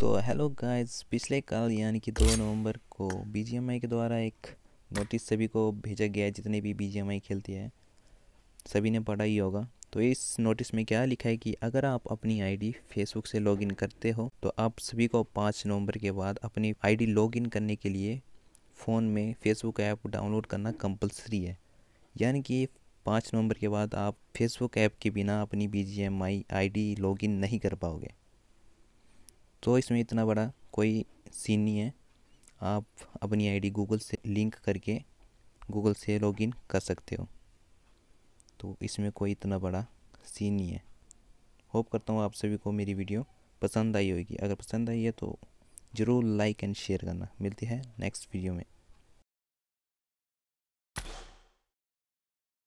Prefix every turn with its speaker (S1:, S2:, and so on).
S1: तो hello guys पिछले कल यानी कि दो नवंबर को बीजीएमआई के द्वारा एक नोटिस सभी को भेजा गया है जितने भी बीजीएमआई खेलती है सभी ने पढ़ा ही होगा तो इस नोटिस में क्या लिखा है कि अगर आप अपनी आईडी फेसबुक से लॉगिन करते हो तो आप सभी को पाँच नवंबर के बाद अपनी आईडी लॉगिन करने के लिए फ़ोन में फेसबुक ऐप डाउनलोड करना कंपलसरी है यानी कि पाँच नवंबर के बाद आप फेसबुक ऐप के बिना अपनी B G M I I D login नहीं कर पाओगे तो इसमें इतना बड़ा कोई सीन नहीं है आप अपनी आईडी गूगल से लिंक करके गूगल से लॉगिन कर सकते हो तो इसमें कोई इतना बड़ा सीन नहीं है होप करता हूँ आप सभी को मेरी वीडियो पसंद आई होगी अगर पसंद आई है तो ज़रूर लाइक एंड शेयर करना मिलती है नेक्स्ट वीडियो में